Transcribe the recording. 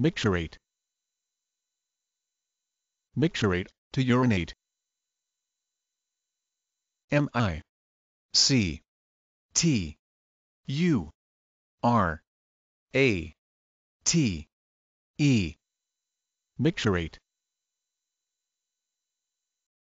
Micturate. Micturate, to urinate. M I C T U R A T E Micturate